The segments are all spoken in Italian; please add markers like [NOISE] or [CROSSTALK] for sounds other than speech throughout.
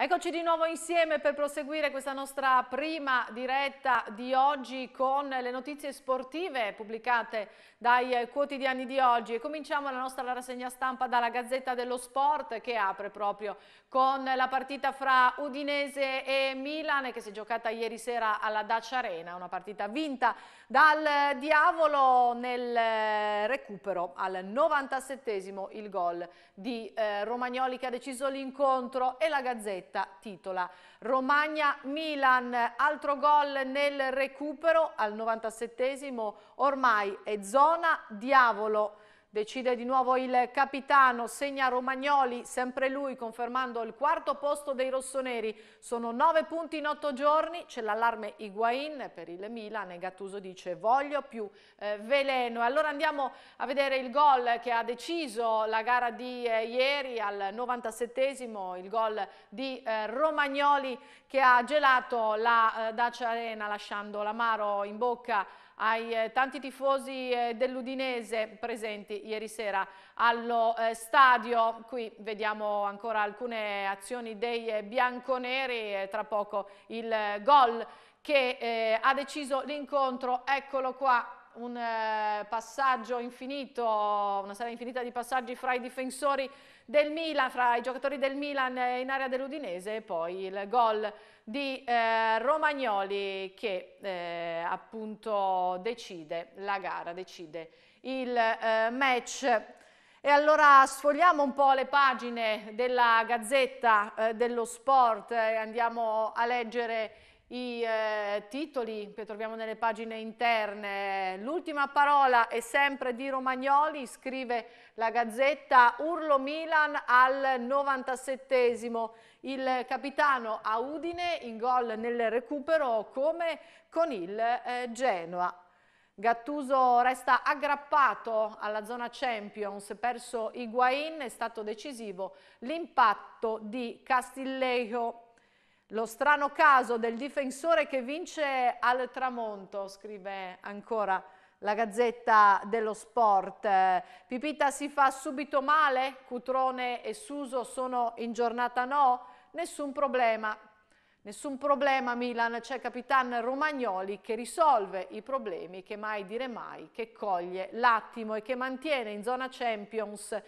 Eccoci di nuovo insieme per proseguire questa nostra prima diretta di oggi con le notizie sportive pubblicate dai quotidiani di oggi e cominciamo la nostra rassegna stampa dalla Gazzetta dello Sport che apre proprio con la partita fra Udinese e Milan che si è giocata ieri sera alla Dacia Arena, una partita vinta dal Diavolo nel recupero al 97 il gol di eh, Romagnoli che ha deciso l'incontro e la Gazzetta titola Romagna-Milan, altro gol nel recupero al 97 esimo ormai è zona diavolo Decide di nuovo il capitano, segna Romagnoli, sempre lui confermando il quarto posto dei rossoneri. Sono nove punti in otto giorni, c'è l'allarme Higuain per il Milan e Gattuso dice voglio più eh, veleno. Allora andiamo a vedere il gol che ha deciso la gara di eh, ieri al 97esimo, il gol di eh, Romagnoli che ha gelato la eh, Dacia Arena lasciando l'amaro in bocca ai eh, tanti tifosi eh, dell'Udinese presenti ieri sera allo eh, stadio. Qui vediamo ancora alcune azioni dei eh, bianconeri, eh, tra poco il gol che ha deciso l'incontro. Eccolo qua, un eh, passaggio infinito, una serie infinita di passaggi fra i difensori del Milan, fra i giocatori del Milan eh, in area dell'Udinese e poi il gol di eh, Romagnoli che eh, appunto decide la gara, decide il eh, match. E allora sfogliamo un po' le pagine della Gazzetta dello Sport e andiamo a leggere i eh, titoli che troviamo nelle pagine interne. L'ultima parola è sempre di Romagnoli, scrive la Gazzetta Urlo Milan al 97esimo. Il capitano a Udine in gol nel recupero come con il eh, Genoa. Gattuso resta aggrappato alla zona Champions, perso Higuain, è stato decisivo l'impatto di Castillejo lo strano caso del difensore che vince al tramonto, scrive ancora la Gazzetta dello Sport. Pipita si fa subito male? Cutrone e Suso sono in giornata no? Nessun problema. Nessun problema Milan, c'è Capitan Romagnoli che risolve i problemi che mai dire mai, che coglie l'attimo e che mantiene in zona Champions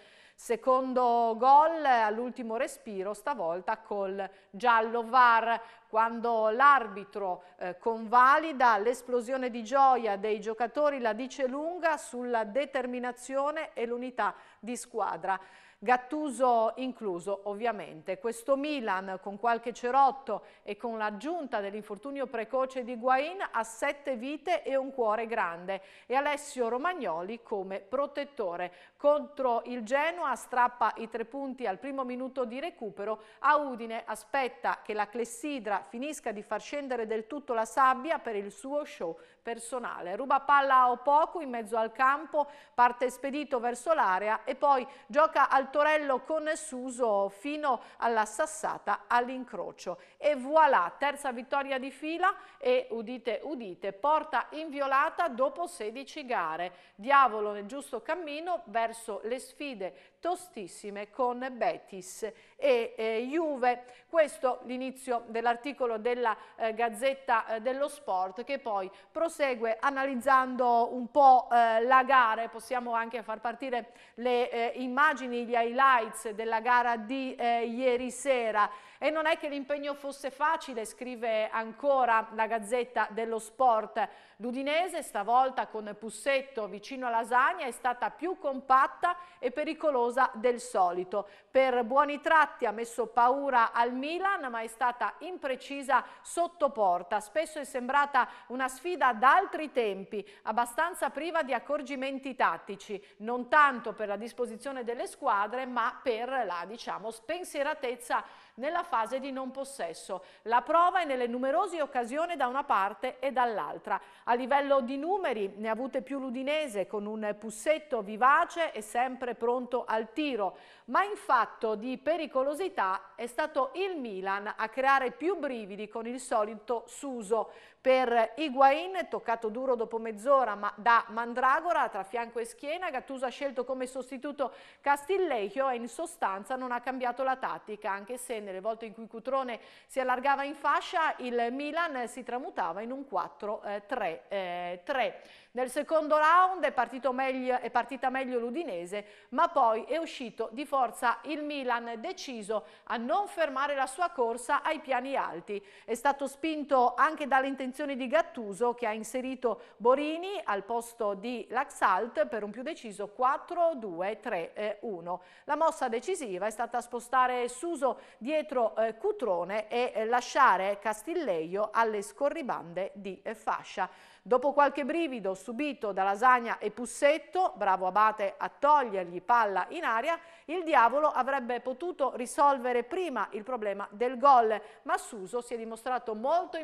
Secondo gol all'ultimo respiro, stavolta col giallo VAR quando l'arbitro eh, convalida l'esplosione di gioia dei giocatori la dice lunga sulla determinazione e l'unità di squadra. Gattuso incluso ovviamente. Questo Milan con qualche cerotto e con l'aggiunta dell'infortunio precoce di Guain ha sette vite e un cuore grande e Alessio Romagnoli come protettore. Contro il Genoa strappa i tre punti al primo minuto di recupero, a Udine aspetta che la clessidra finisca di far scendere del tutto la sabbia per il suo show personale. Ruba palla a Opoku in mezzo al campo, parte spedito verso l'area e poi gioca al torello con Suso fino alla sassata all'incrocio. E voilà, terza vittoria di fila e udite udite, porta inviolata dopo 16 gare. Diavolo nel giusto cammino verso le sfide tostissime con Betis e eh, Juve. Questo l'inizio dell'articolo della eh, Gazzetta eh, dello Sport che poi prosegue prosegue analizzando un po' eh, la gara possiamo anche far partire le eh, immagini, gli highlights della gara di eh, ieri sera e non è che l'impegno fosse facile, scrive ancora la Gazzetta dello Sport. L'Udinese stavolta con Pussetto vicino a Lasagna è stata più compatta e pericolosa del solito. Per buoni tratti ha messo paura al Milan ma è stata imprecisa sotto porta. Spesso è sembrata una sfida ad altri tempi, abbastanza priva di accorgimenti tattici, non tanto per la disposizione delle squadre ma per la diciamo spensieratezza nella fase di non possesso. La prova è nelle numerose occasioni da una parte e dall'altra. A livello di numeri ne ha avute più l'Udinese con un Pussetto vivace e sempre pronto al tiro ma in fatto di pericolosità è stato il Milan a creare più brividi con il solito Suso per Higuain, toccato duro dopo mezz'ora ma da Mandragora tra fianco e schiena, Gattuso ha scelto come sostituto Castillecchio e in sostanza non ha cambiato la tattica, anche se nelle volte in cui Cutrone si allargava in fascia il Milan si tramutava in un 4-3-3. Nel secondo round è, meglio, è partita meglio l'Udinese, ma poi è uscito di forza il Milan, deciso a non fermare la sua corsa ai piani alti. È stato spinto anche dalle intenzioni di Gattuso, che ha inserito Borini al posto di Laxalt per un più deciso 4-2-3-1. La mossa decisiva è stata spostare Suso dietro eh, Cutrone e eh, lasciare Castilleio alle scorribande di eh, fascia. Dopo qualche brivido subito da Lasagna e Pussetto, bravo Abate a togliergli palla in aria, il diavolo avrebbe potuto risolvere prima il problema del gol, ma Suso si è dimostrato molto,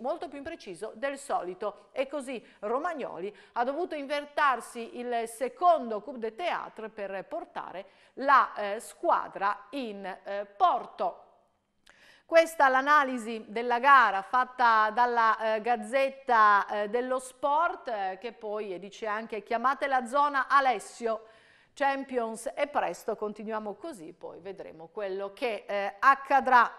molto più impreciso del solito e così Romagnoli ha dovuto invertarsi il secondo coup de théâtre per portare la eh, squadra in eh, porto. Questa è l'analisi della gara fatta dalla eh, Gazzetta eh, dello Sport eh, che poi eh, dice anche chiamate la zona Alessio Champions e presto continuiamo così, poi vedremo quello che eh, accadrà.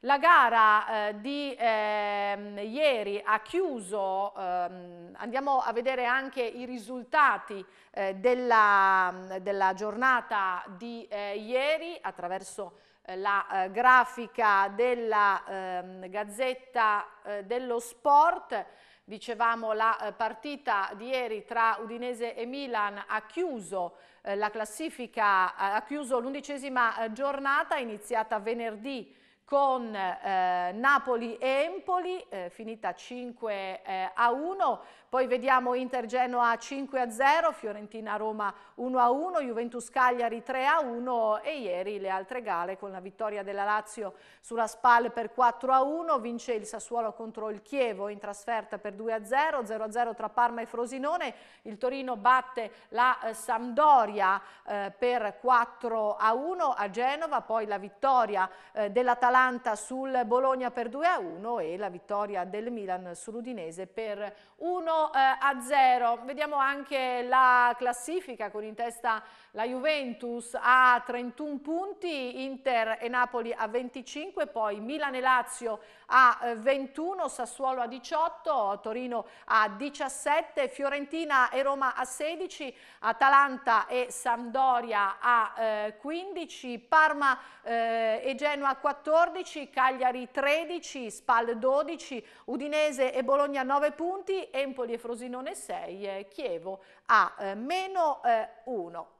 La gara eh, di ehm, ieri ha chiuso, ehm, andiamo a vedere anche i risultati della, della, giornata di ieri attraverso la eh, grafica della eh, Gazzetta eh, dello Sport, dicevamo la eh, partita di ieri tra Udinese e Milan ha chiuso eh, la classifica, ha chiuso l'undicesima eh, giornata iniziata venerdì con eh, Napoli e Empoli, eh, finita 5 eh, a 1, poi vediamo Inter Genoa 5 a 0, Fiorentina Roma 1 a 1, Juventus Cagliari 3 a 1 e ieri le altre gale con la vittoria della Lazio sulla SPAL per 4 a 1, vince il Sassuolo contro il Chievo in trasferta per 2 a 0, 0 a 0 tra Parma e Frosinone, il Torino batte la eh, Sampdoria eh, per 4 a 1 a Genova, poi la vittoria eh, dell'Atalanta sul Bologna per 2 a 1 e la vittoria del Milan sull'Udinese per 1 a 1. 1 a zero. Vediamo anche la classifica con in testa la Juventus a 31 punti, Inter e Napoli a 25, poi Milan e Lazio a a 21, eh, Sassuolo a 18, Torino a 17, Fiorentina e Roma a 16, Atalanta e Sampdoria a 15, eh, Parma eh, e Genoa a 14, Cagliari 13, Spal 12, Udinese e Bologna a 9 punti, Empoli e Frosinone 6, Chievo a meno 1.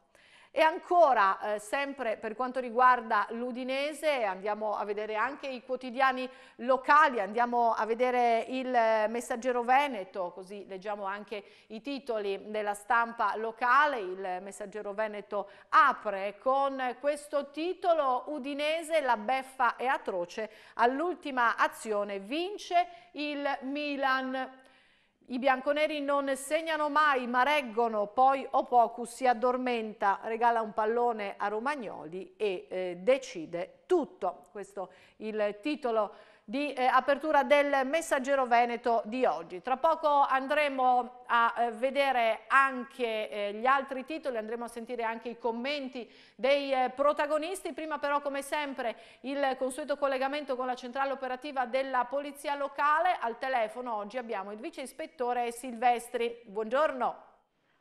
E ancora, eh, sempre per quanto riguarda l'Udinese, andiamo a vedere anche i quotidiani locali, andiamo a vedere il eh, Messaggero Veneto, così leggiamo anche i titoli della stampa locale. Il Messaggero Veneto apre con questo titolo Udinese, la beffa è atroce, all'ultima azione vince il Milan i bianconeri non segnano mai, ma reggono, poi Opoku si addormenta, regala un pallone a Romagnoli e eh, decide tutto. Questo è il titolo di eh, apertura del Messaggero Veneto di oggi. Tra poco andremo a eh, vedere anche eh, gli altri titoli, andremo a sentire anche i commenti dei eh, protagonisti, prima però come sempre il consueto collegamento con la centrale operativa della Polizia Locale, al telefono oggi abbiamo il vice ispettore Silvestri. Buongiorno.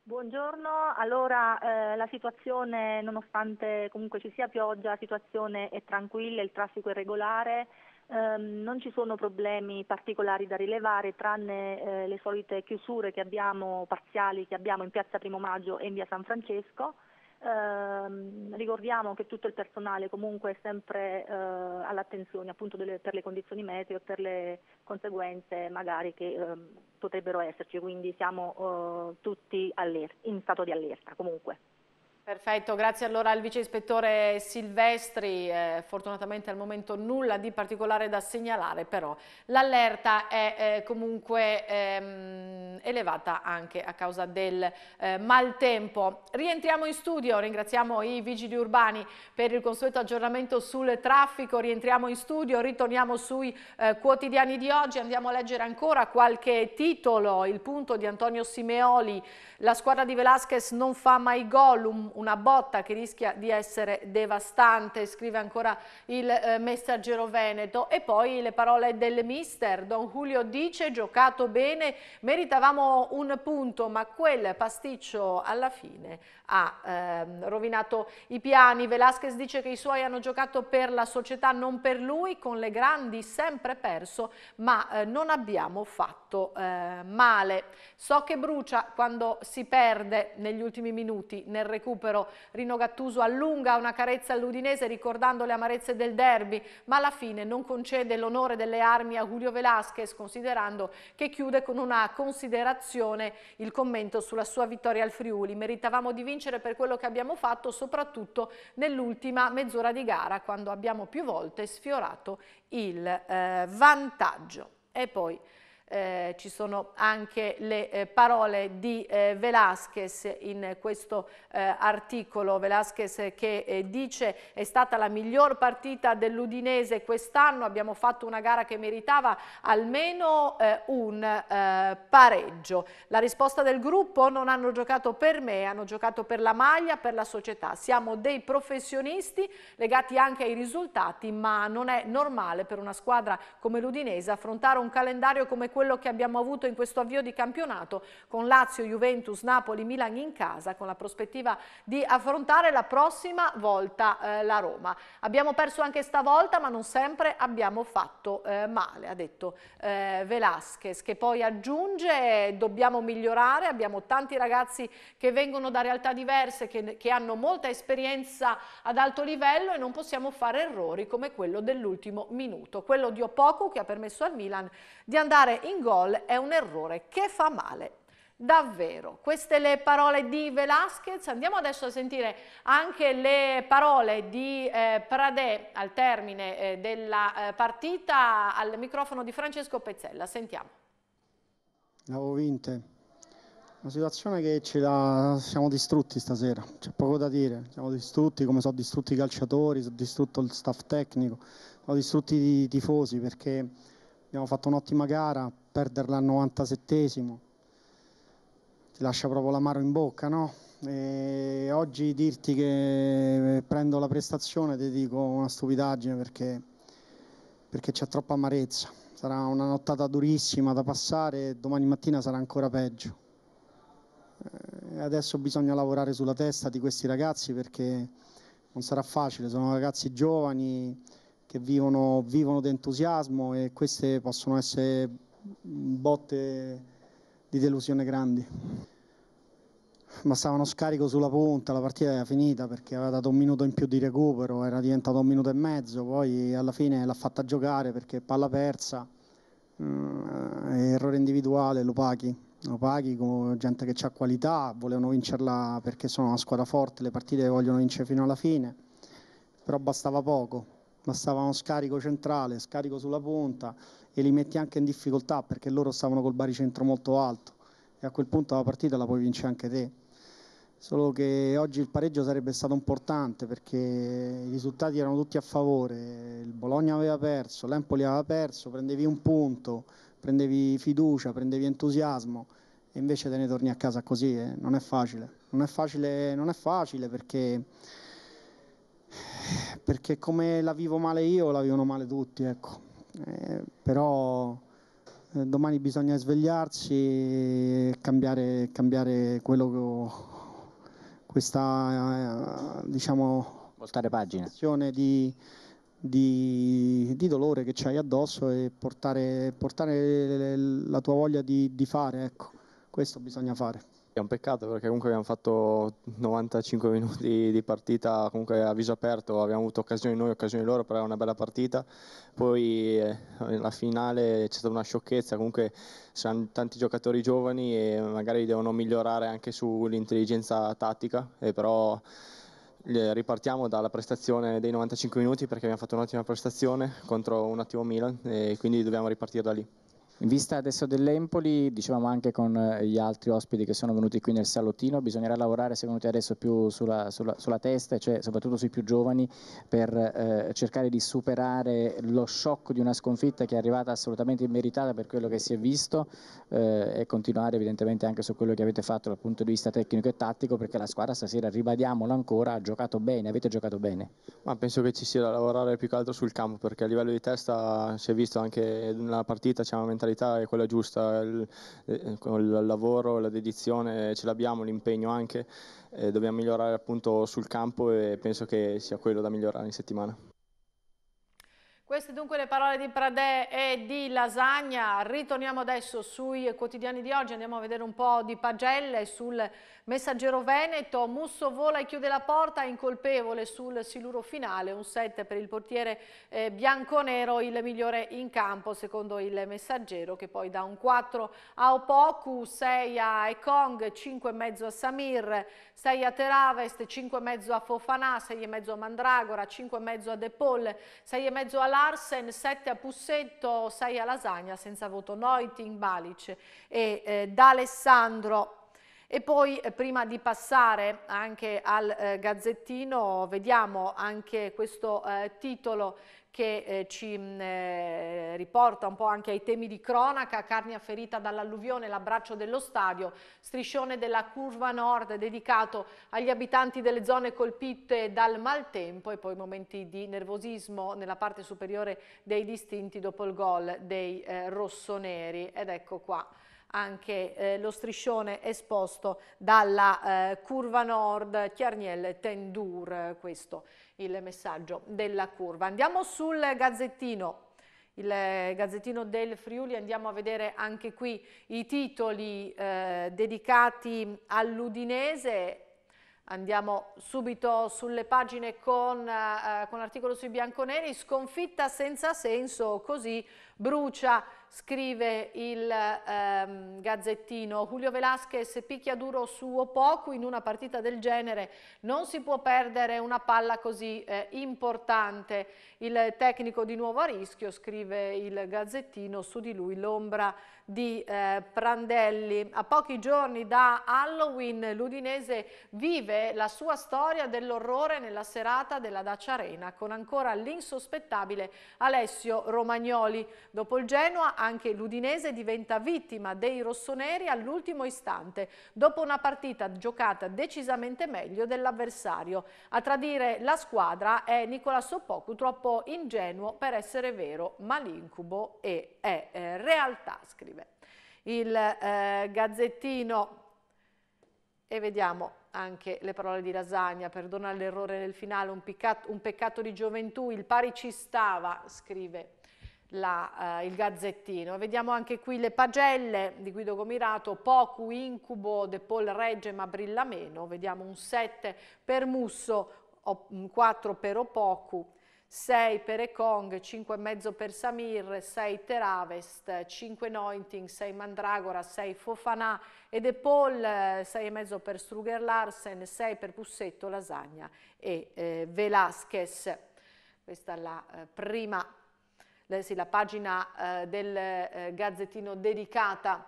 Buongiorno, allora eh, la situazione nonostante comunque ci sia pioggia, la situazione è tranquilla, il traffico è regolare, ehm, non ci sono problemi particolari da rilevare tranne eh, le solite chiusure che abbiamo, parziali che abbiamo in piazza Primo Maggio e in via San Francesco. Eh, ricordiamo che tutto il personale comunque è sempre eh, all'attenzione appunto delle, per le condizioni meteo e per le conseguenze magari che eh, potrebbero esserci, quindi siamo eh, tutti in stato di allerta comunque. Perfetto, grazie allora al vice ispettore Silvestri, eh, fortunatamente al momento nulla di particolare da segnalare, però l'allerta è eh, comunque ehm, elevata anche a causa del eh, maltempo. Rientriamo in studio, ringraziamo i vigili urbani per il consueto aggiornamento sul traffico, rientriamo in studio, ritorniamo sui eh, quotidiani di oggi, andiamo a leggere ancora qualche titolo, il punto di Antonio Simeoli, la squadra di Velasquez non fa mai gol, una botta che rischia di essere devastante, scrive ancora il eh, messaggero Veneto. E poi le parole del mister, Don Julio dice giocato bene, meritavamo un punto, ma quel pasticcio alla fine ha ehm, rovinato i piani. Velasquez dice che i suoi hanno giocato per la società, non per lui, con le grandi sempre perso, ma eh, non abbiamo fatto eh, male. So che brucia quando si perde negli ultimi minuti nel recupero recupero. Rino Gattuso allunga una carezza all'Udinese ricordando le amarezze del derby, ma alla fine non concede l'onore delle armi a Julio Velasquez, considerando che chiude con una considerazione il commento sulla sua vittoria al Friuli. Meritavamo di vincere per quello che abbiamo fatto, soprattutto nell'ultima mezz'ora di gara, quando abbiamo più volte sfiorato il eh, vantaggio. E poi eh, ci sono anche le eh, parole di eh, Velasquez in questo eh, articolo, Velasquez che eh, dice è stata la miglior partita dell'Udinese quest'anno, abbiamo fatto una gara che meritava almeno eh, un pareggio. La risposta del gruppo non hanno giocato per me, hanno giocato per la maglia, per la società, siamo dei professionisti legati anche ai risultati ma non è normale per una squadra come l'Udinese affrontare un calendario come quello quello che abbiamo avuto in questo avvio di campionato con Lazio, Juventus, Napoli, Milan in casa con la prospettiva di affrontare la prossima volta eh, la Roma. Abbiamo perso anche stavolta ma non sempre abbiamo fatto eh, male, ha detto eh, Velasquez che poi aggiunge dobbiamo migliorare, abbiamo tanti ragazzi che vengono da realtà diverse, che, che hanno molta esperienza ad alto livello e non possiamo fare errori come quello dell'ultimo minuto, quello di Opoku che ha permesso al Milan di andare in gol è un errore che fa male. Davvero, queste le parole di Velasquez, andiamo adesso a sentire anche le parole di eh, Pradè al termine eh, della eh, partita al microfono di Francesco Pezzella, sentiamo. L'avevo vinte, una situazione che ce la siamo distrutti stasera, c'è poco da dire, siamo distrutti come sono distrutti i calciatori, sono distrutto il staff tecnico, sono distrutti i tifosi perché abbiamo fatto un'ottima gara, perderla al 97esimo ti lascia proprio l'amaro in bocca, no? E oggi dirti che prendo la prestazione ti dico una stupidaggine perché, perché c'è troppa amarezza. Sarà una nottata durissima da passare e domani mattina sarà ancora peggio. E adesso bisogna lavorare sulla testa di questi ragazzi perché non sarà facile, sono ragazzi giovani che vivono, vivono d'entusiasmo e queste possono essere botte di delusione grandi. Bastava uno scarico sulla punta, la partita era finita perché aveva dato un minuto in più di recupero, era diventato un minuto e mezzo, poi alla fine l'ha fatta giocare perché palla persa, mh, eh, errore individuale, lo paghi, lo paghi con gente che ha qualità, volevano vincerla perché sono una squadra forte, le partite vogliono vincere fino alla fine, però bastava poco, ma stavano scarico centrale, scarico sulla punta e li metti anche in difficoltà perché loro stavano col baricentro molto alto e a quel punto la partita la puoi vincere anche te. Solo che oggi il pareggio sarebbe stato importante perché i risultati erano tutti a favore, il Bologna aveva perso, l'Empoli aveva perso, prendevi un punto, prendevi fiducia, prendevi entusiasmo e invece te ne torni a casa così, eh. non è facile, non è facile, non è facile perché perché come la vivo male io la vivono male tutti, ecco. Eh, però eh, domani bisogna svegliarsi e cambiare, cambiare quello che ho, questa, eh, diciamo, voltare pagina. Di, di, di, dolore che c'hai addosso e portare, portare la tua voglia di, di fare, ecco. Questo bisogna fare. È un peccato perché comunque abbiamo fatto 95 minuti di partita comunque a viso aperto, abbiamo avuto occasioni noi, occasioni loro, però è una bella partita. Poi eh, la finale c'è stata una sciocchezza, comunque saranno tanti giocatori giovani e magari devono migliorare anche sull'intelligenza tattica, eh, però eh, ripartiamo dalla prestazione dei 95 minuti perché abbiamo fatto un'ottima prestazione contro un ottimo Milan e eh, quindi dobbiamo ripartire da lì. In vista adesso dell'Empoli, dicevamo anche con eh, gli altri ospiti che sono venuti qui nel salottino, bisognerà lavorare secondo te adesso più sulla, sulla, sulla testa, cioè soprattutto sui più giovani, per eh, cercare di superare lo shock di una sconfitta che è arrivata assolutamente immeritata per quello che si è visto eh, e continuare evidentemente anche su quello che avete fatto dal punto di vista tecnico e tattico, perché la squadra stasera, ribadiamolo ancora, ha giocato bene, avete giocato bene. Ma penso che ci sia da lavorare più che altro sul campo, perché a livello di testa si è visto anche nella partita, c'è una mentalità qualità è quella giusta, il, eh, eh, il lavoro, la dedizione ce l'abbiamo, l'impegno anche, dobbiamo migliorare appunto sul campo e penso che sia quello da migliorare in settimana. Queste dunque le parole di Pradè e di Lasagna. Ritorniamo adesso sui quotidiani di oggi, andiamo a vedere un po' di pagelle sul Messaggero Veneto. Musso vola e chiude la porta, incolpevole sul siluro finale, un set per il portiere eh, bianconero, il migliore in campo secondo il Messaggero che poi dà un 4 a Opoku, 6 a Ekong, e mezzo a Samir, 6 a Teravest, e mezzo a Fofanà, mezzo a Mandragora, e mezzo a De Paul, mezzo a Lara, Larsen, 7 a Pussetto, 6 a Lasagna senza voto, Noiting, Balic e eh, D'Alessandro. E poi eh, prima di passare anche al eh, Gazzettino vediamo anche questo eh, titolo che eh, ci mh, mm, eh, riporta un po' anche ai temi di cronaca, Carnia ferita dall'alluvione, l'abbraccio dello stadio, striscione della curva nord dedicato agli abitanti delle zone colpite dal maltempo e poi momenti di nervosismo nella parte superiore dei distinti dopo il gol dei eh, rossoneri ed ecco qua anche eh, lo striscione esposto dalla eh, curva nord Chiarniel Tendur eh, questo il messaggio della curva. Andiamo sul gazzettino il eh, Gazzettino del Friuli, andiamo a vedere anche qui i titoli eh, dedicati all'Udinese. Andiamo subito sulle pagine con, eh, con l'articolo sui bianconeri, sconfitta senza senso, così brucia scrive il ehm, gazzettino, Julio Velasquez picchia duro su Opoku in una partita del genere, non si può perdere una palla così eh, importante, il tecnico di nuovo a rischio, scrive il gazzettino, su di lui l'ombra di eh, Prandelli. A pochi giorni da Halloween l'Udinese vive la sua storia dell'orrore nella serata della Dacia Arena con ancora l'insospettabile Alessio Romagnoli. Dopo il Genoa anche l'Udinese diventa vittima dei rossoneri all'ultimo istante, dopo una partita giocata decisamente meglio dell'avversario. A tradire la squadra è Nicola Soppocu, troppo ingenuo per essere vero, ma l'incubo è, è, realtà, scrive. Il eh, Gazzettino e vediamo anche le parole di Lasagna, perdona l'errore nel finale, un, peccato, un peccato di gioventù, il pari ci stava, scrive la, eh, il gazzettino. Vediamo anche qui le pagelle di Guido Comirato, Poco, Incubo, De Paul Regge, ma brilla meno. Vediamo un 7 per Musso, 4 per Opoku. 6 per Ekong, 5,5 per Samir, 6 Teravest, 5 Nointing, 6 Mandragora, 6 Fofana e De Paul, 6,5 eh, per Struger Larsen, 6 per Pussetto, Lasagna e eh, Velasquez. Questa è la eh, prima eh, sì, la pagina eh, del eh, Gazzettino dedicata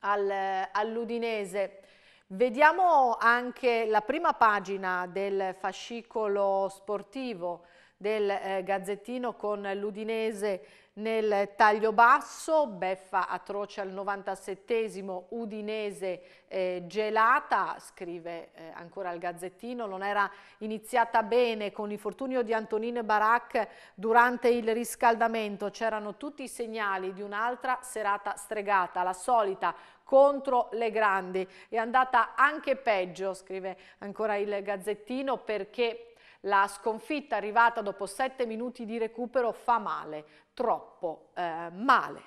al, eh, all'Udinese. Vediamo anche la prima pagina del fascicolo sportivo del eh, Gazzettino con l'Udinese nel taglio basso, beffa atroce al 97esimo, Udinese eh, gelata, scrive eh, ancora il Gazzettino, non era iniziata bene con l'infortunio di Antonino e Barak durante il riscaldamento, c'erano tutti i segnali di un'altra serata stregata, la solita contro le grandi. È andata anche peggio, scrive ancora il Gazzettino, perché la sconfitta arrivata dopo 7 minuti di recupero fa male, troppo eh, male.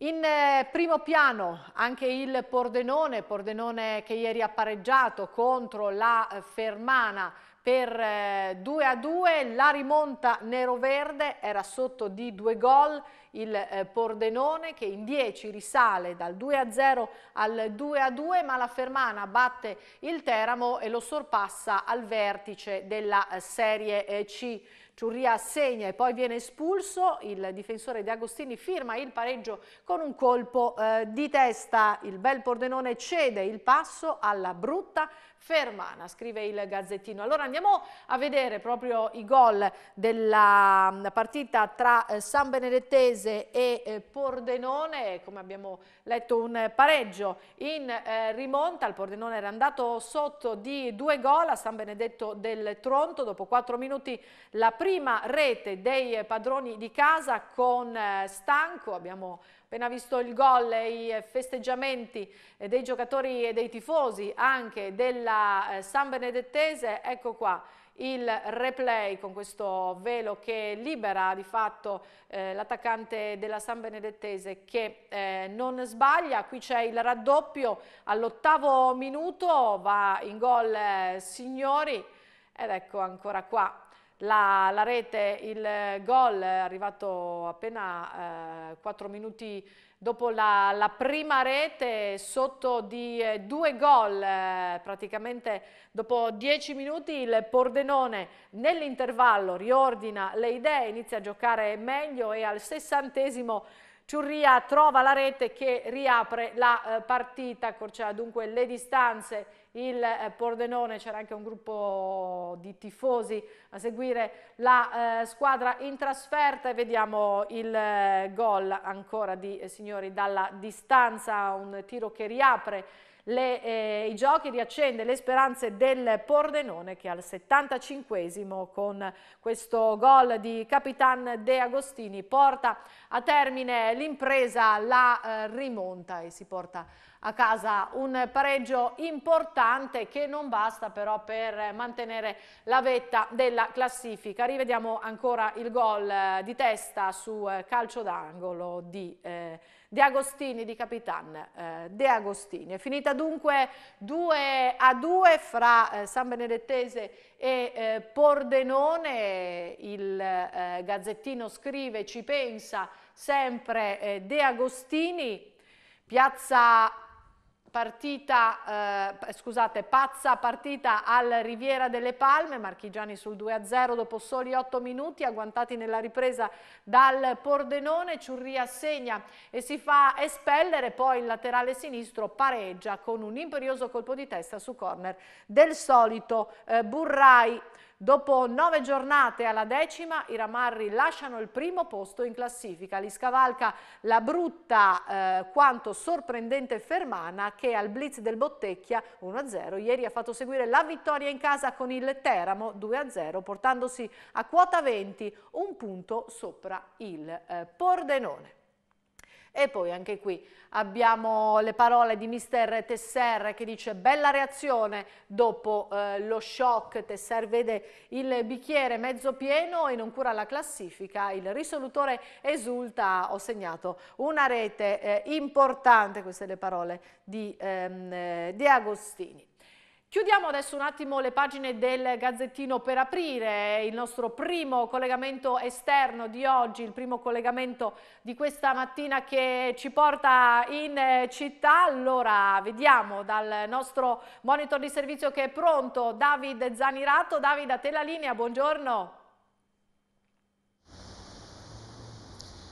In eh, primo piano anche il Pordenone, Pordenone che ieri ha pareggiato contro la eh, Fermana, per 2 eh, a 2, la rimonta nero-verde era sotto di due gol il eh, Pordenone che in 10 risale dal 2 a 0 al 2 a 2 ma la Fermana batte il Teramo e lo sorpassa al vertice della eh, Serie C. Ciurria segna e poi viene espulso, il difensore De Agostini firma il pareggio con un colpo eh, di testa, il bel Pordenone cede il passo alla brutta Fermana, scrive il Gazzettino. Allora andiamo a vedere proprio i gol della mm, partita tra eh, San Benedettese e eh, Pordenone, come abbiamo letto un pareggio in eh, rimonta, il Pordenone era andato sotto di due gol a San Benedetto del Tronto, dopo quattro minuti la prima rete dei padroni di casa con eh, Stanco, abbiamo appena visto il gol e i festeggiamenti eh, dei giocatori e dei tifosi anche della eh, San Benedettese, ecco qua il replay con questo velo che libera di fatto eh, l'attaccante della San Benedettese che eh, non sbaglia, qui c'è il raddoppio all'ottavo minuto, va in gol eh, Signori ed ecco ancora qua la, la rete, il gol è arrivato appena 4 eh, minuti dopo la, la prima rete sotto di eh, due gol, eh, praticamente dopo dieci minuti il Pordenone nell'intervallo riordina le idee, inizia a giocare meglio e al sessantesimo Ciurria trova la rete che riapre la eh, partita, accorcia dunque le distanze il eh, Pordenone, c'era anche un gruppo di tifosi a seguire la eh, squadra in trasferta e vediamo il eh, gol ancora di eh, signori dalla distanza, un tiro che riapre le, eh, i giochi, riaccende le speranze del Pordenone che al 75 con questo gol di Capitan De Agostini porta a termine l'impresa la eh, rimonta e si porta a casa un pareggio importante che non basta però per mantenere la vetta della classifica. Rivediamo ancora il gol eh, di testa su eh, calcio d'angolo di eh, De Agostini, di Capitan eh, De Agostini. È finita dunque 2 a 2 fra eh, San Benedettese e Pordenone, il Gazzettino scrive, ci pensa, sempre eh, De Agostini, piazza partita, eh, scusate, pazza partita al Riviera delle Palme, Marchigiani sul 2-0 dopo soli 8 minuti, agguantati nella ripresa dal Pordenone, Ciurria segna e si fa espellere, poi il laterale sinistro pareggia con un imperioso colpo di testa su corner del solito eh, Burrai. Dopo nove giornate alla decima i Ramarri lasciano il primo posto in classifica, li scavalca la brutta eh, quanto sorprendente Fermana che al blitz del Bottecchia 1-0 ieri ha fatto seguire la vittoria in casa con il Teramo 2-0 portandosi a quota 20 un punto sopra il eh, Pordenone. E poi anche qui abbiamo le parole di mister Tesser che dice bella reazione dopo eh, lo shock, Tesser vede il bicchiere mezzo pieno e non cura la classifica, il risolutore esulta, ho segnato una rete eh, importante, queste le parole di, ehm, eh, di Agostini. Chiudiamo adesso un attimo le pagine del Gazzettino per aprire il nostro primo collegamento esterno di oggi, il primo collegamento di questa mattina che ci porta in città. Allora vediamo dal nostro monitor di servizio che è pronto David Zanirato. David a te la linea, buongiorno.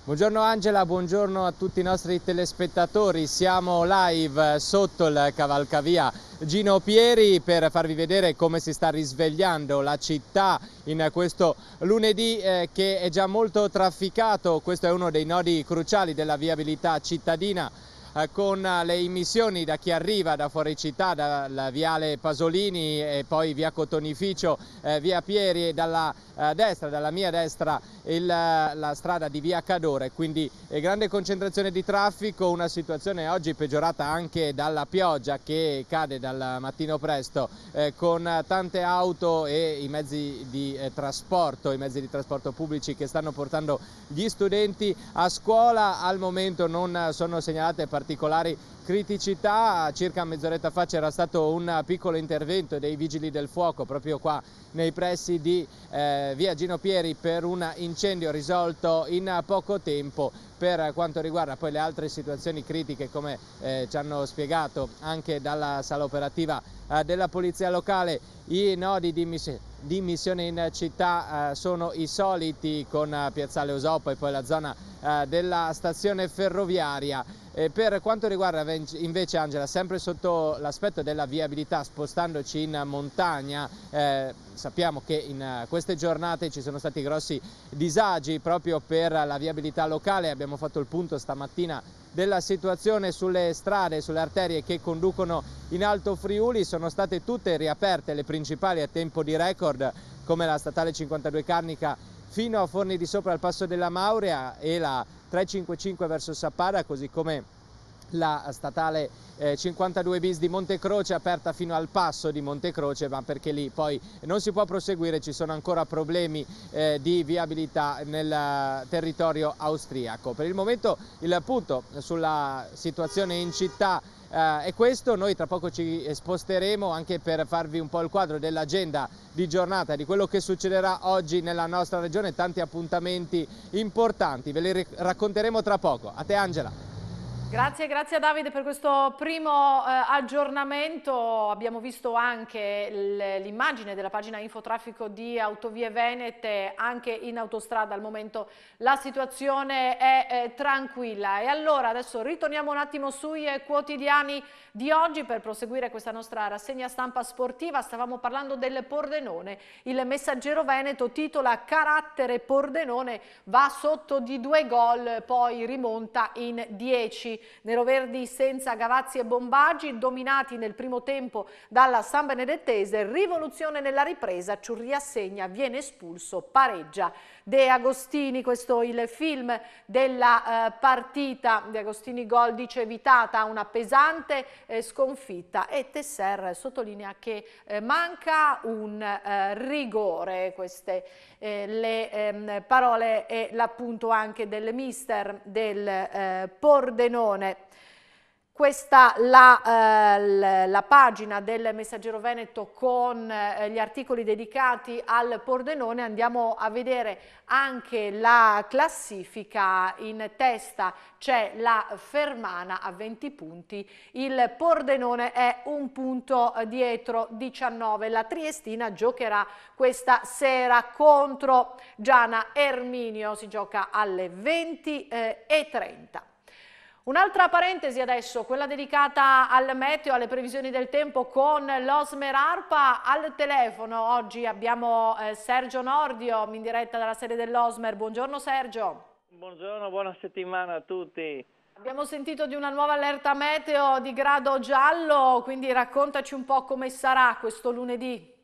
Buongiorno Angela, buongiorno a tutti i nostri telespettatori, siamo live sotto il cavalcavia Gino Pieri per farvi vedere come si sta risvegliando la città in questo lunedì eh, che è già molto trafficato, questo è uno dei nodi cruciali della viabilità cittadina eh, con eh, le immissioni da chi arriva da fuori città, dal viale Pasolini e poi via Cotonificio, eh, via Pieri e dalla destra, dalla mia destra, il, la strada di via Cadore. Quindi grande concentrazione di traffico, una situazione oggi peggiorata anche dalla pioggia che cade dal mattino presto eh, con tante auto e i mezzi di eh, trasporto, i mezzi di trasporto pubblici che stanno portando gli studenti a scuola. Al momento non sono segnalate particolari particolari criticità. Circa mezz'oretta fa c'era stato un piccolo intervento dei vigili del fuoco proprio qua nei pressi di eh, via Gino Pieri per un incendio risolto in poco tempo. Per quanto riguarda poi le altre situazioni critiche, come eh, ci hanno spiegato anche dalla sala operativa eh, della Polizia Locale, i nodi di missione di missione in città eh, sono i soliti con eh, Piazzale Osopo e poi la zona eh, della stazione ferroviaria. E eh, per quanto riguarda invece Angela, sempre sotto l'aspetto della viabilità, spostandoci in montagna, eh, sappiamo che in eh, queste giornate ci sono stati grossi disagi proprio per la viabilità locale, abbiamo fatto il punto stamattina della situazione sulle strade, sulle arterie che conducono in Alto Friuli, sono state tutte riaperte le principali a tempo di record come la statale 52 Carnica fino a Forni di Sopra al passo della Maurea e la 355 verso Sappada, così come la statale 52 eh, bis di Montecroce aperta fino al passo di Montecroce ma perché lì poi non si può proseguire ci sono ancora problemi eh, di viabilità nel eh, territorio austriaco per il momento il punto sulla situazione in città eh, è questo, noi tra poco ci sposteremo anche per farvi un po' il quadro dell'agenda di giornata, di quello che succederà oggi nella nostra regione, tanti appuntamenti importanti, ve li racconteremo tra poco. A te Angela. Grazie, grazie a Davide per questo primo eh, aggiornamento. Abbiamo visto anche l'immagine della pagina infotraffico di Autovie Venete, anche in autostrada al momento la situazione è eh, tranquilla. E allora adesso ritorniamo un attimo sui eh, quotidiani di oggi per proseguire questa nostra rassegna stampa sportiva. Stavamo parlando del Pordenone. Il messaggero Veneto titola Carattere Pordenone, va sotto di due gol, poi rimonta in 10 neroverdi senza Gavazzi e Bombaggi, dominati nel primo tempo dalla San Benedettese, rivoluzione nella ripresa, Ciurria segna, viene espulso, pareggia De Agostini, questo il film della eh, partita, De Agostini gol dice evitata una pesante eh, sconfitta e Tesser sottolinea che eh, manca un eh, rigore, queste eh, le ehm, parole e l'appunto anche del mister del eh, Pordenone Leone. Questa è la, eh, la, pagina del Messaggero Veneto con eh, gli articoli dedicati al Pordenone. Andiamo a vedere anche la classifica. In testa c'è la Fermana a 20 punti, il Pordenone è un punto dietro 19. La Triestina giocherà questa sera contro Giana Erminio, si gioca alle 20.30. Un'altra parentesi adesso, quella dedicata al meteo, alle previsioni del tempo con l'Osmer Arpa. Al telefono oggi abbiamo eh, Sergio Nordio in diretta dalla sede dell'Osmer. Buongiorno Sergio. Buongiorno, buona settimana a tutti. Abbiamo sentito di una nuova allerta meteo di grado giallo, quindi raccontaci un po' come sarà questo lunedì.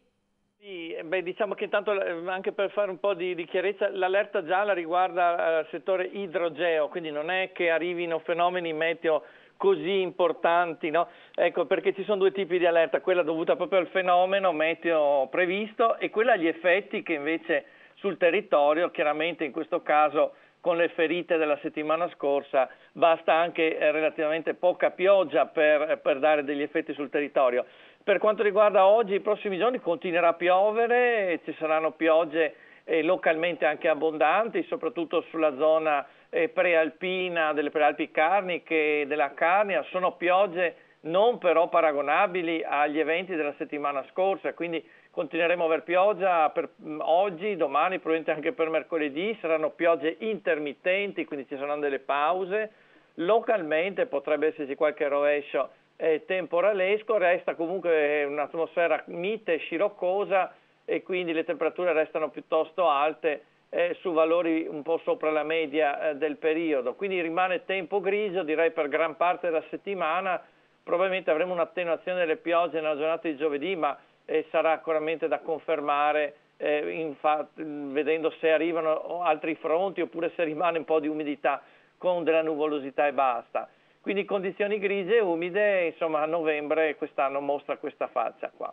Sì, eh, beh, diciamo che intanto eh, anche per fare un po' di, di chiarezza, l'allerta gialla riguarda eh, il settore idrogeo, quindi non è che arrivino fenomeni meteo così importanti, no? Ecco, perché ci sono due tipi di allerta, quella dovuta proprio al fenomeno meteo previsto e quella agli effetti che invece sul territorio, chiaramente in questo caso con le ferite della settimana scorsa, basta anche relativamente poca pioggia per, per dare degli effetti sul territorio. Per quanto riguarda oggi, i prossimi giorni continuerà a piovere, ci saranno piogge eh, localmente anche abbondanti, soprattutto sulla zona eh, prealpina delle prealpi carniche, della Carnia, sono piogge non però paragonabili agli eventi della settimana scorsa, quindi continueremo a aver pioggia per mm, oggi, domani, probabilmente anche per mercoledì, saranno piogge intermittenti, quindi ci saranno delle pause, localmente potrebbe esserci qualche rovescio eh, temporalesco, resta comunque un'atmosfera mite, sciroccosa e quindi le temperature restano piuttosto alte eh, su valori un po' sopra la media eh, del periodo. Quindi rimane tempo grigio direi per gran parte della settimana, probabilmente avremo un'attenuazione delle piogge nella giornata di giovedì, ma eh, sarà sicuramente da confermare eh, infatti, vedendo se arrivano altri fronti oppure se rimane un po' di umidità con della nuvolosità e basta. Quindi condizioni grigie e umide, insomma a novembre quest'anno mostra questa faccia qua.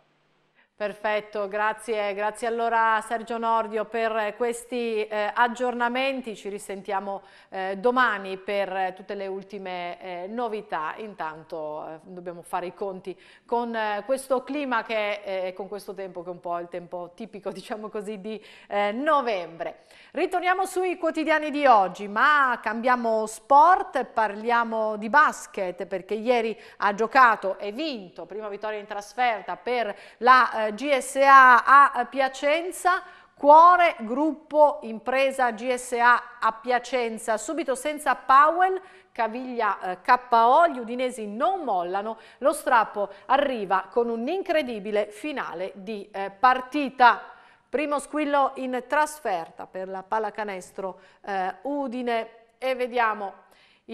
Perfetto, grazie, grazie allora Sergio Nordio per eh, questi eh, aggiornamenti, ci risentiamo eh, domani per eh, tutte le ultime eh, novità, intanto eh, dobbiamo fare i conti con questo clima che è con questo tempo che è un po' il tempo tipico [LAUGHS] diciamo così di novembre. Ritorniamo sui quotidiani di oggi ma cambiamo sport, parliamo di basket perché ieri ha giocato e vinto, prima vittoria in trasferta per la GSA a Piacenza, Cuore, gruppo, impresa GSA a Piacenza, subito senza Powell, Caviglia eh, KO, gli udinesi non mollano, lo strappo arriva con un incredibile finale di eh, partita. Primo squillo in trasferta per la pallacanestro eh, Udine e vediamo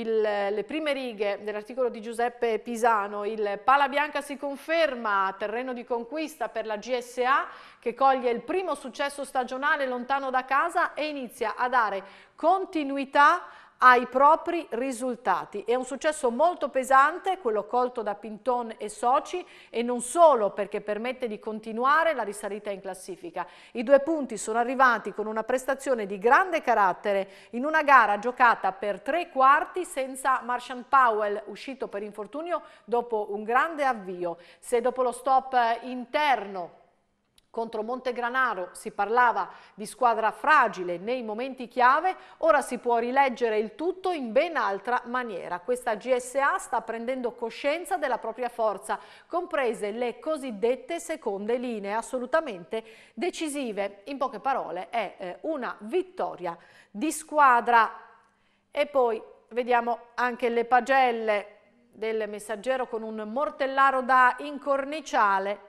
il, le prime righe dell'articolo di Giuseppe Pisano, il Pala Bianca si conferma terreno di conquista per la GSA che coglie il primo successo stagionale lontano da casa e inizia a dare continuità ai propri risultati. È un successo molto pesante quello colto da Pinton e soci e non solo perché permette di continuare la risalita in classifica. I due punti sono arrivati con una prestazione di grande carattere in una gara giocata per tre quarti senza Martian Powell uscito per infortunio dopo un grande avvio. Se dopo lo stop interno contro Montegranaro si parlava di squadra fragile nei momenti chiave, ora si può rileggere il tutto in ben altra maniera. Questa GSA sta prendendo coscienza della propria forza, comprese le cosiddette seconde linee, assolutamente decisive. In poche parole è eh, una vittoria di squadra. E poi vediamo anche le pagelle del messaggero con un mortellaro da incorniciare,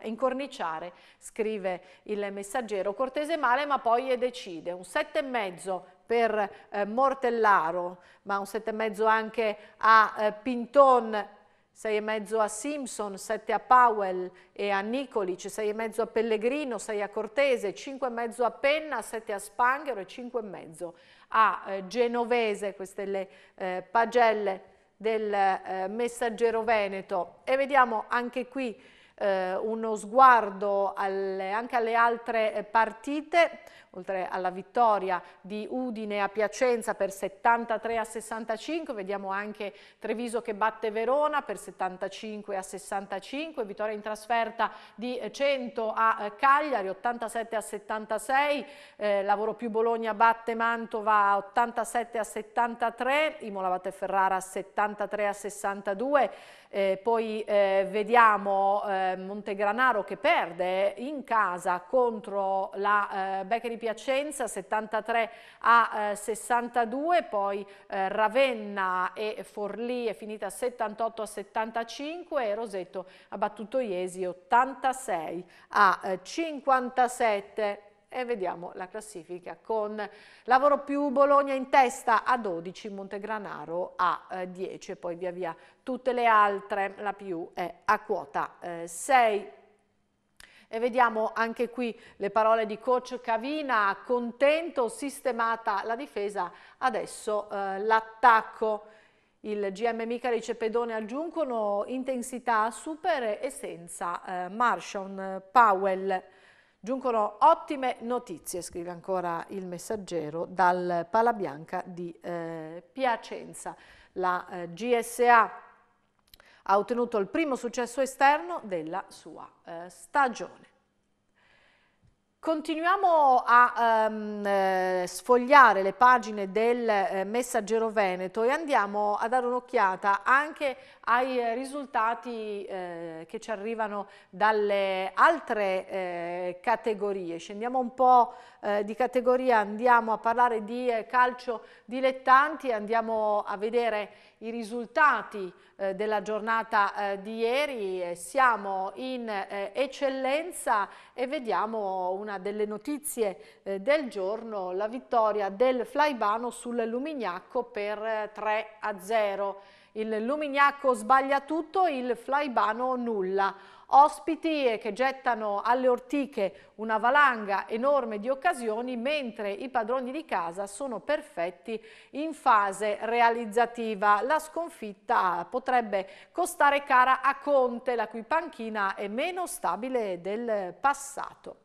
scrive il messaggero, cortese male ma poi decide, un sette e mezzo per eh, mortellaro, ma un sette e mezzo anche a eh, Pinton mezzo a Simpson, sette a Powell e a Nicolic, mezzo a Pellegrino, sei a Cortese, cinque e mezzo a Penna, sette a Spanghero e cinque e mezzo a eh, Genovese. Queste le eh, pagelle del eh, Messaggero Veneto e vediamo anche qui eh, uno sguardo alle, anche alle altre eh, partite, oltre alla vittoria di Udine a Piacenza per 73 a 65, vediamo anche Treviso che batte Verona per 75 a 65, vittoria in trasferta di 100 eh, a eh, Cagliari 87 a 76, eh, Lavoro più Bologna batte Mantova 87 a 73, Imola batte Ferrara 73 a 62, eh, poi eh, vediamo eh, Montegranaro che perde in casa contro la eh, Beccheri Piacenza 73 a eh, 62, poi eh, Ravenna e Forlì è finita 78 a 75 e Rosetto ha battuto Iesi 86 a eh, 57 e vediamo la classifica con Lavoro più Bologna in testa a 12, Montegranaro a 10 eh, poi via via tutte le altre, la più è a quota 6. Eh, e vediamo anche qui le parole di coach Cavina, contento, sistemata la difesa, adesso eh, l'attacco. Il GM Micaric e Pedone aggiungono intensità super e senza eh, Marshon Powell. Giungono ottime notizie, scrive ancora il messaggero, dal Palabianca di eh, Piacenza. La eh, GSA ha ottenuto il primo successo esterno della sua eh, stagione. Continuiamo a um, sfogliare le pagine del eh, Messaggero Veneto e andiamo a dare un'occhiata anche ai risultati eh, che ci arrivano dalle altre eh, categorie. Scendiamo un po' di categoria, andiamo a parlare di calcio dilettanti, andiamo a vedere i risultati eh, della giornata eh, di ieri, eh, siamo in eh, eccellenza e vediamo una delle notizie eh, del giorno, la vittoria del Flaibano sul Lumignacco per 3 a 0. Il Lumignacco sbaglia tutto, il Flaibano nulla ospiti e che gettano alle ortiche una valanga enorme di occasioni, mentre i padroni di casa sono perfetti in fase realizzativa. La sconfitta potrebbe costare cara a Conte, la cui panchina è meno stabile del passato.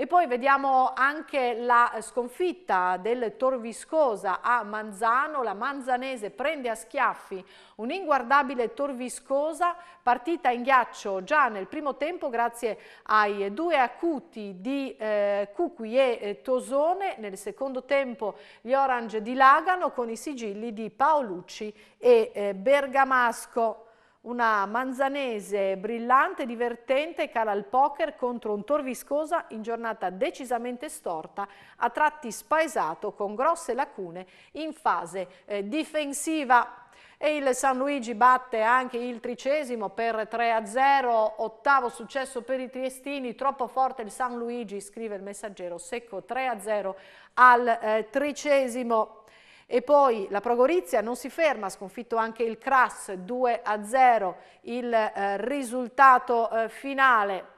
E poi vediamo anche la sconfitta del Torviscosa a Manzano, la Manzanese prende a schiaffi un un'inguardabile Torviscosa, partita in ghiaccio già nel primo tempo grazie ai due acuti di eh, Cucui e eh, Tosone, nel secondo tempo gli Orange dilagano con i sigilli di Paolucci e eh, Bergamasco una manzanese brillante, divertente, cara al poker contro un Tor Viscosa in giornata decisamente storta, a tratti spaesato con grosse lacune in fase eh, difensiva. E il San Luigi batte anche il tricesimo per 3-0, ottavo successo per i triestini, troppo forte il San Luigi, scrive il messaggero, secco 3-0 al eh, tricesimo. E poi la Progorizia non si ferma, ha sconfitto anche il Crass 2 a 0, il eh, risultato eh, finale.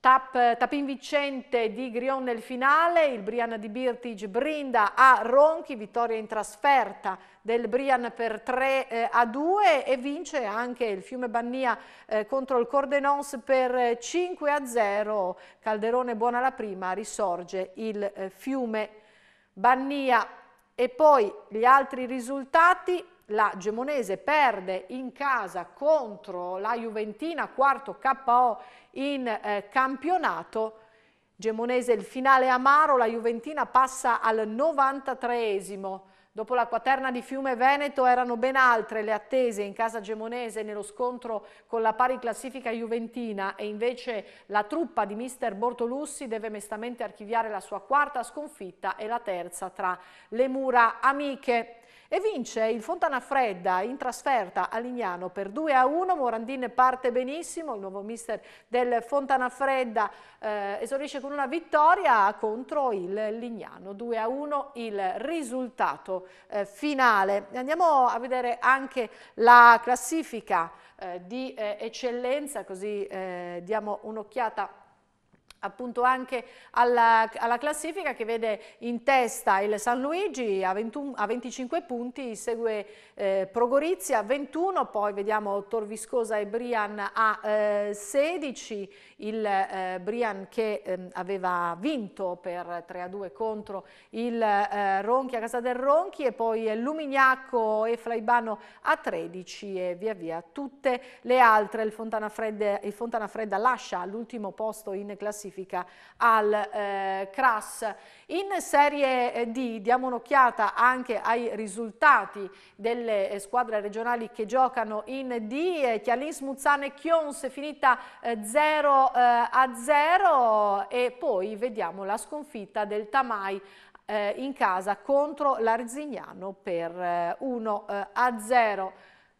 Tap, eh, tapin vincente di Grion nel finale, il Brian di Birtig brinda a Ronchi, vittoria in trasferta del Brian per 3 eh, a 2 e vince anche il Fiume Bannia eh, contro il Cordenons per 5 eh, a 0, Calderone buona la prima, risorge il eh, Fiume Bannia e poi gli altri risultati la Gemonese perde in casa contro la Juventina, quarto KO in eh, campionato. Gemonese il finale amaro, la Juventina passa al 93esimo. Dopo la quaterna di Fiume Veneto erano ben altre le attese in casa gemonese nello scontro con la pari classifica juventina e invece la truppa di mister Bortolussi deve mestamente archiviare la sua quarta sconfitta e la terza tra le mura amiche. E vince il Fontana Fredda in trasferta a Lignano per 2 a 1. Morandin parte benissimo, il nuovo mister del Fontana Fredda eh, esordisce con una vittoria contro il Lignano. 2 a 1 il risultato eh, finale. Andiamo a vedere anche la classifica eh, di eh, eccellenza, così eh, diamo un'occhiata appunto anche alla, alla, classifica che vede in testa il San Luigi a, 21, a 25 punti, segue eh, Progorizia a 21, poi vediamo Torviscosa e Brian a eh, 16, il eh, Brian che ehm, aveva vinto per 3 a 2 contro il eh, Ronchi a casa del Ronchi e poi Lumignacco e Flaibano a 13 e via via tutte le altre il Fontana Fredda, il Fontana Fredda lascia l'ultimo posto in classifica al eh, Crass in Serie eh, D diamo un'occhiata anche ai risultati delle eh, squadre regionali che giocano in D. Eh, Chialin Smuzzane e Chions finita 0 a 0 e poi vediamo la sconfitta del Tamai in casa contro l'Arzignano per 1 a 0.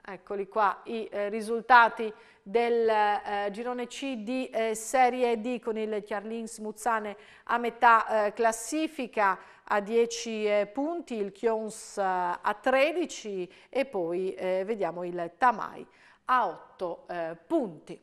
Eccoli qua i risultati del eh, girone C di eh, Serie D con il Chiarlings Muzzane a metà eh, classifica a 10 eh, punti, il Chions eh, a 13 e poi eh, vediamo il Tamai a 8 punti.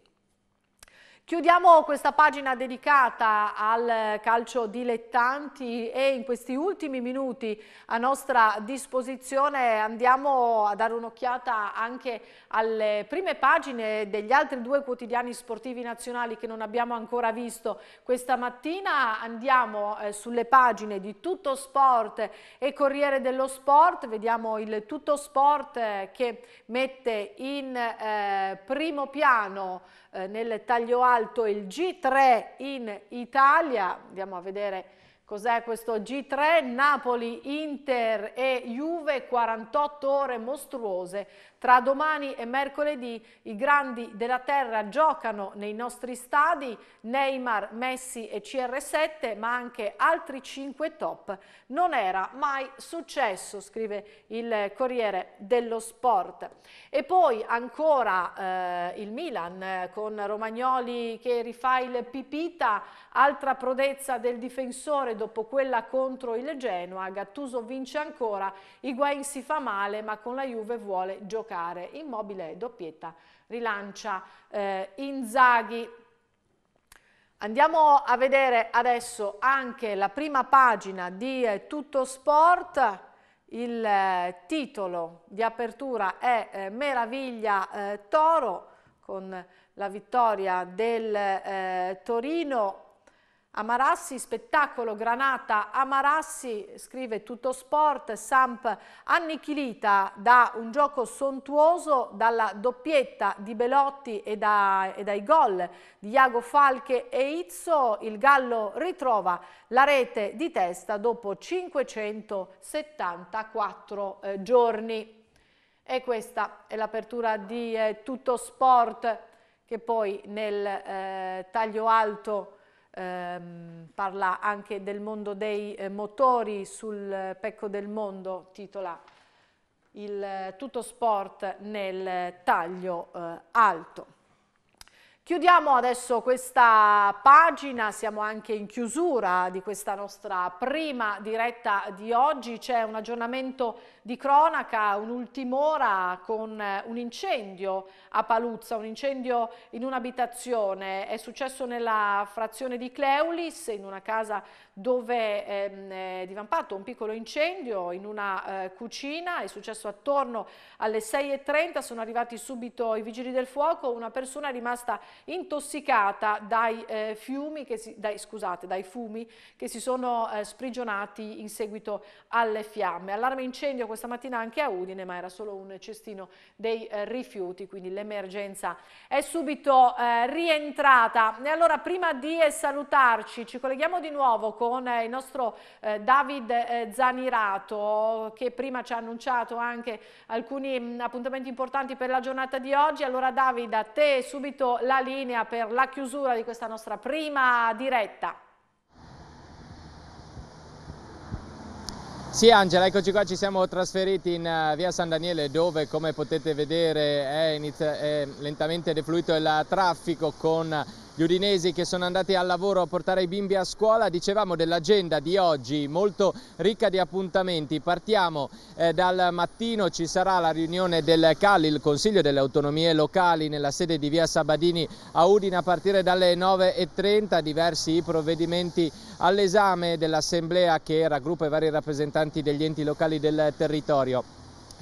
Chiudiamo questa pagina dedicata al calcio dilettanti e in questi ultimi minuti a nostra disposizione andiamo a dare un'occhiata anche alle prime pagine degli altri due quotidiani sportivi nazionali che non abbiamo ancora visto questa mattina. Andiamo eh, sulle pagine di Tutto Sport e Corriere dello Sport, vediamo il Tutto Sport eh, che mette in eh, primo piano eh, nel taglio alto il G3 in Italia, andiamo a vedere cos'è questo G3, Napoli, Inter e Juve, 48 ore mostruose tra domani e mercoledì i grandi della terra giocano nei nostri stadi, Neymar, Messi e CR7, ma anche altri 5 top. Non era mai successo, scrive il Corriere dello Sport. E poi ancora eh, il Milan eh, con Romagnoli che rifà il pipita, altra prodezza del difensore dopo quella contro il Genoa, Gattuso vince ancora, Higuain si fa male ma con la Juve vuole giocare giocare, immobile doppietta, rilancia eh, Inzaghi. Andiamo a vedere adesso anche la prima pagina di eh, Tutto Sport. Il eh, titolo di apertura è eh, Meraviglia eh, Toro con la vittoria del eh, Torino Amarassi, spettacolo, Granata, Amarassi, scrive tutto sport, Samp annichilita da un gioco sontuoso, dalla doppietta di Belotti e, da, e dai gol di Iago Falche e Izzo, il Gallo ritrova la rete di testa dopo 574 eh, giorni. E questa è l'apertura di eh, tutto sport che poi nel eh, taglio alto ehm, parla anche del mondo dei eh, motori sul eh, pecco del mondo, titola il eh, tutto sport nel taglio eh, alto. Chiudiamo adesso questa pagina, siamo anche in chiusura di questa nostra prima diretta di oggi, c'è un aggiornamento di cronaca un'ultim'ora con eh, un incendio a Paluzza, un incendio in un'abitazione, è successo nella frazione di Cleulis, in una casa dove ehm, è divampato un piccolo incendio in una eh, cucina, è successo attorno alle 6.30, sono arrivati subito i vigili del fuoco, una persona è rimasta intossicata dai, eh, fiumi si, dai, scusate, dai fumi che si sono eh, sprigionati in seguito alle fiamme. Allarme incendio questa mattina anche a Udine, ma era solo un cestino dei eh, rifiuti, quindi l'emergenza è subito eh, rientrata. E allora prima di salutarci ci colleghiamo di nuovo con eh, il nostro eh, David eh, Zanirato che prima ci ha annunciato anche alcuni mh, mm, appuntamenti importanti per la giornata di oggi. Allora David, a te subito la linea per la chiusura di questa nostra prima diretta. Sì Angela, eccoci qua, ci siamo trasferiti in eh, via San Daniele dove come potete vedere è, è lentamente defluito il traffico con gli udinesi che sono andati al lavoro a portare i bimbi a scuola. Dicevamo dell'agenda di oggi molto ricca di appuntamenti. Partiamo eh, dal mattino, ci sarà la riunione del CALI, il Consiglio delle Autonomie Locali, nella sede di via Sabadini a Udine a partire dalle 9.30. Diversi provvedimenti all'esame dell'Assemblea che raggruppa i vari rappresentanti degli enti locali del territorio.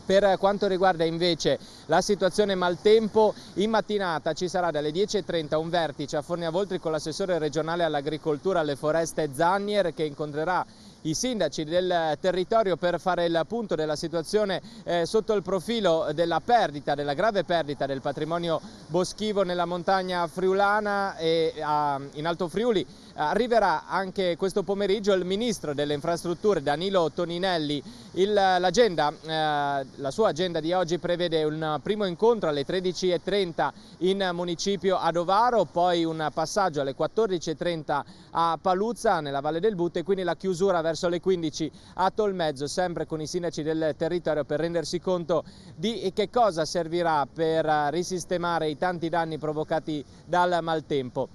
Per quanto riguarda invece la situazione maltempo, in mattinata ci sarà dalle 10.30 un vertice a Fornia Voltri con l'assessore regionale all'agricoltura, alle foreste Zannier che incontrerà i sindaci del territorio per fare il punto della situazione eh, sotto il profilo della perdita, della grave perdita del patrimonio boschivo nella montagna friulana e a, ah, in Alto Friuli Arriverà anche questo pomeriggio il ministro delle infrastrutture Danilo Toninelli. l'agenda, eh, la sua agenda di oggi prevede un primo incontro alle 13.30 in municipio ad Ovaro, poi un passaggio alle 14.30 a Paluzza nella Valle del Butte e quindi la chiusura verso le 15 a Tolmezzo, sempre con i sindaci del territorio per rendersi conto di che cosa servirà per risistemare i tanti danni provocati dal maltempo.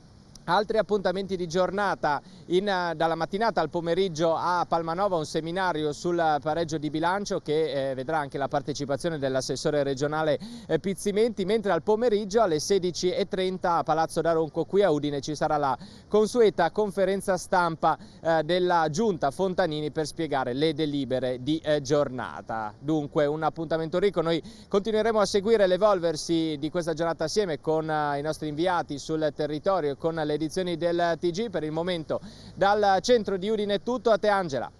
Altri appuntamenti di giornata, in, eh, dalla mattinata al pomeriggio a Palmanova un seminario sul pareggio di bilancio che eh, vedrà anche la partecipazione dell'assessore regionale eh, Pizzimenti, mentre al pomeriggio alle 16.30 a Palazzo d'Aronco qui a Udine ci sarà la consueta conferenza stampa eh, della giunta Fontanini per spiegare le delibere di eh, giornata. Dunque un appuntamento ricco, noi continueremo a seguire l'evolversi di questa giornata assieme con i nostri inviati sul territorio e con le edizioni del TG. Per il momento dal centro di Udine è tutto, a te Angela.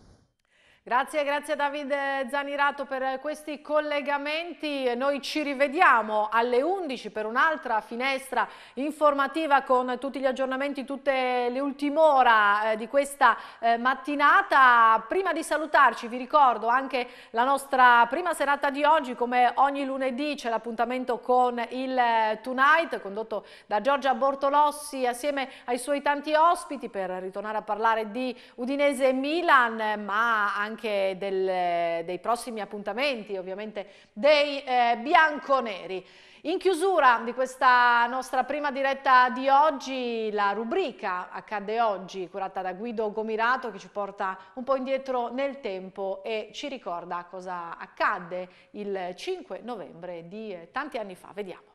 Grazie, grazie David Zanirato per questi collegamenti. Noi ci rivediamo alle 11 per un'altra finestra informativa con tutti gli aggiornamenti, tutte le ultime ore eh, di questa eh, mattinata. Prima di salutarci vi ricordo anche la nostra prima serata di oggi, come ogni lunedì c'è l'appuntamento con il eh, Tonight, condotto da Giorgia Bortolossi assieme ai suoi tanti ospiti per ritornare a parlare di Udinese Milan, ma anche anche del, dei prossimi appuntamenti, ovviamente dei eh, bianconeri. In chiusura di questa nostra prima diretta di oggi, la rubrica Accade oggi, curata da Guido Gomirato, che ci porta un po' indietro nel tempo e ci ricorda cosa accadde il 5 novembre di eh, tanti anni fa. Vediamo.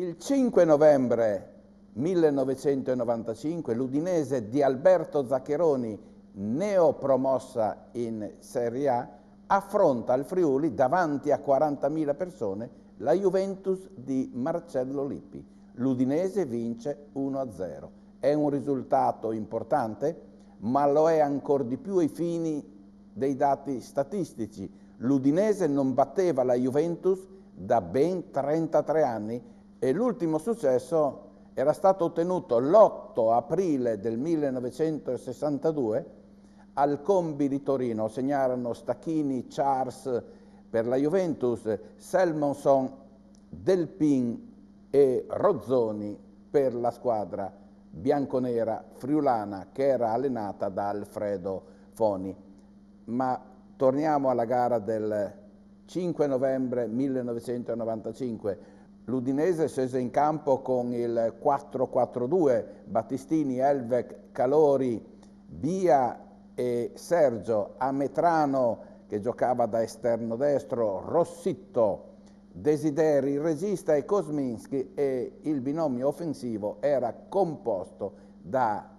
Il 5 novembre 1995 l'Udinese di Alberto Zaccheroni, neopromossa in Serie A, affronta al Friuli davanti a 40.000 persone la Juventus di Marcello Lippi. L'Udinese vince 1-0. È un risultato importante, ma lo è ancora di più ai fini dei dati statistici. L'Udinese non batteva la Juventus da ben 33 anni e l'ultimo successo era stato ottenuto l'8 aprile del 1962 al Combi di Torino, segnarono Stacchini, Charles per la Juventus, Selmonson, Delpin e Rozzoni per la squadra bianconera friulana che era allenata da Alfredo Foni. Ma torniamo alla gara del 5 novembre 1995 L'Udinese scese in campo con il 4-4-2, Battistini, Elvec, Calori, Via e Sergio, Ametrano che giocava da esterno destro, Rossitto, Desideri, regista e Kosminski e il binomio offensivo era composto da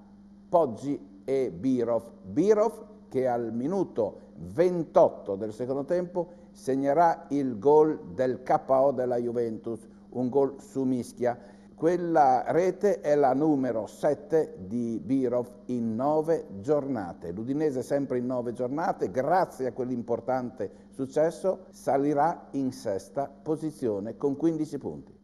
Poggi e Birov. Birov che al minuto 28 del secondo tempo segnerà il gol del KO della Juventus un gol su mischia. Quella rete è la numero 7 di Birov in 9 giornate. L'Udinese sempre in 9 giornate, grazie a quell'importante successo, salirà in sesta posizione con 15 punti.